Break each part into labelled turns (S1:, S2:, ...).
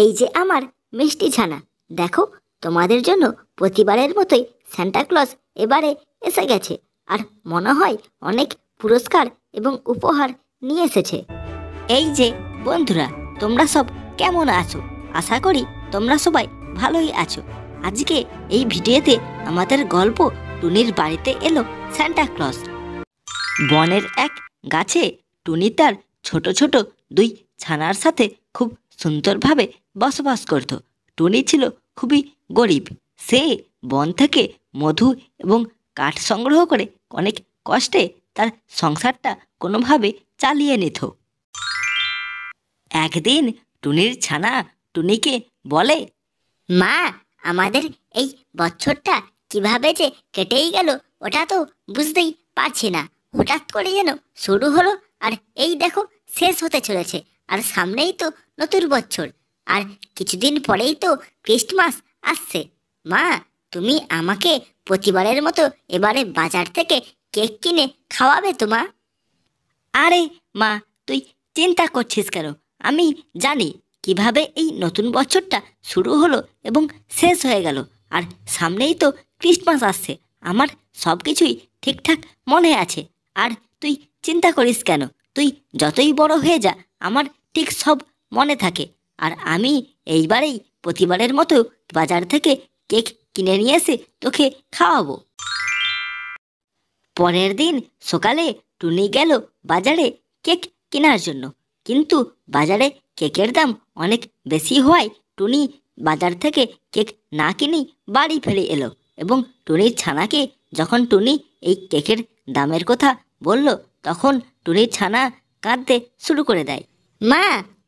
S1: এই যে আমার মিষ্টি ছানা দেখো তোমাদের জন্য প্রতিবারের মতোই ক্লজ এবারে এসে গেছে আর মনে হয় অনেক পুরস্কার এবং উপহার নিয়ে এসেছে এই যে বন্ধুরা তোমরা সব কেমন আছো আশা করি তোমরা সবাই ভালোই আছো
S2: আজকে এই ভিডিওতে আমাদের গল্প টুনির বাড়িতে এলো ক্লজ বনের এক গাছে টুনি তার ছোট ছোট দুই ছানার সাথে খুব সুন্দরভাবে বসবাস করত টুনি ছিল খুবই গরিব সে বন থেকে মধু এবং কাঠ সংগ্রহ করে অনেক কষ্টে তার সংসারটা কোনোভাবে চালিয়ে নিত একদিন টুনির ছানা টুনিকে বলে মা
S1: আমাদের এই বছরটা কিভাবে যে কেটেই গেল ওটা তো বুঝতেই পারছি না হঠাৎ করে যেন শুরু হলো আর এই দেখো শেষ হতে চলেছে আর সামনেই তো নতুন বছর আর কিছুদিন পরেই তো ক্রিস্টমাস আসছে মা তুমি আমাকে প্রতিবারের মতো এবারে বাজার থেকে কেক কিনে খাওয়াবে তো মা আরে মা তুই চিন্তা করছিস কেন আমি জানি কিভাবে এই নতুন বছরটা শুরু হলো এবং শেষ হয়ে গেল আর সামনেই তো ক্রিস্টমাস আসছে আমার সব কিছুই ঠিকঠাক মনে আছে আর তুই চিন্তা করিস কেন তুই যতই বড় হয়ে যা আমার ঠিক সব মনে থাকে আর আমি এইবারেই প্রতিবারের মতো বাজার থেকে কেক কিনে নিয়ে এসে তোকে খাওয়াবো পরের দিন সকালে টুনি গেল বাজারে কেক কেনার জন্য কিন্তু বাজারে কেকের দাম অনেক বেশি হওয়ায় টুনি বাজার থেকে কেক না কিনে বাড়ি ফিরে এলো এবং টুনির ছানাকে যখন টুনি এই কেকের দামের কথা বলল তখন টুনির ছানা কাঁদতে শুরু করে দেয় মা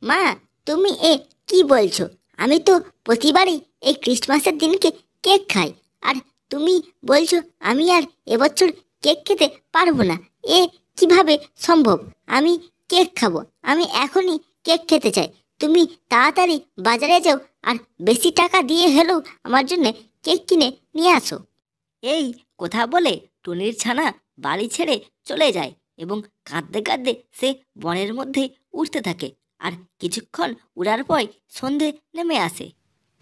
S1: মা তুমি এ কি বলছো আমি তো প্রতিবারই এই ক্রিসমাসের দিনকে কেক খাই আর তুমি বলছো আমি আর এবছর কেক খেতে পারবো না এ কিভাবে সম্ভব আমি কেক খাবো আমি এখনই কেক খেতে চাই তুমি তাড়াতাড়ি বাজারে যাও আর বেশি টাকা দিয়ে হলেও আমার জন্য কেক কিনে নিয়ে আসো এই কথা বলে টুনির ছানা বাড়ি ছেড়ে চলে যায় এবং কাঁদতে কাঁদতে সে বনের মধ্যে উঠতে থাকে
S2: আর কিছুক্ষণ উড়ার পর সন্ধে নেমে আসে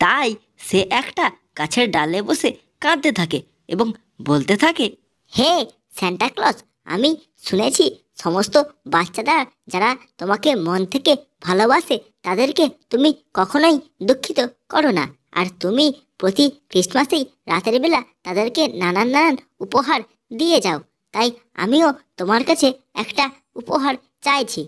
S2: তাই সে একটা গাছের ডালে বসে কাঁদতে থাকে এবং বলতে থাকে হে স্যান্টাক্লস
S1: আমি শুনেছি সমস্ত বাচ্চারা যারা তোমাকে মন থেকে ভালোবাসে তাদেরকে তুমি কখনোই দুঃখিত করো না আর তুমি প্রতি ক্রিসমাসেই রাতের বেলা তাদেরকে নানান নানান উপহার দিয়ে যাও তাই আমিও তোমার কাছে একটা উপহার চাইছি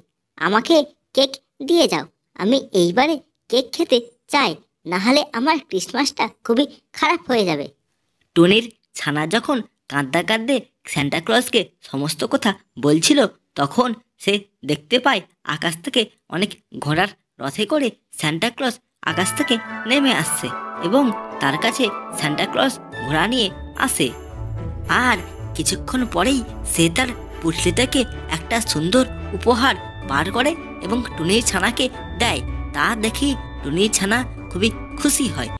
S1: আমাকে কেক দিয়ে যাও আমি এইবারে কেক খেতে চাই নাহলে আমার ক্রিসমাসটা খুবই
S2: খারাপ হয়ে যাবে টনির ছানা যখন কাঁদতে কাঁদতে স্যান্টাক্লজকে সমস্ত কথা বলছিল তখন সে দেখতে পায় আকাশ থেকে অনেক ঘোড়ার রথে করে স্যান্টাক্লজ আকাশ থেকে নেমে আসছে এবং তার কাছে স্যান্টাক্লজ ঘোড়া নিয়ে আসে আর কিছুক্ষণ পরেই সে তার পুটলিটাকে একটা সুন্দর উপহার পার করে এবং টুনির ছানাকে দেয় তা দেখে টুনির ছানা খুবই খুশি হয়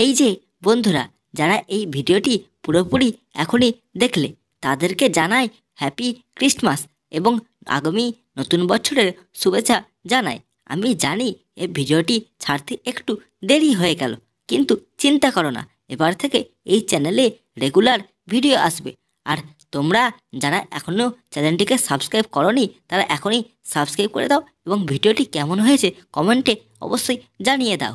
S2: এই যে বন্ধুরা যারা এই ভিডিওটি পুরোপুরি এখনই দেখলে তাদেরকে জানাই হ্যাপি ক্রিসমাস এবং আগামী নতুন বছরের শুভেচ্ছা জানাই আমি জানি এই ভিডিওটি ছাড়তে একটু দেরি হয়ে গেল কিন্তু চিন্তা করো না এবার থেকে এই চ্যানেলে রেগুলার ভিডিও আসবে আর তোমরা যারা এখনও চ্যানেলটিকে সাবস্ক্রাইব করনি তারা এখনই সাবস্ক্রাইব করে দাও এবং ভিডিওটি কেমন হয়েছে কমেন্টে অবশ্যই জানিয়ে দাও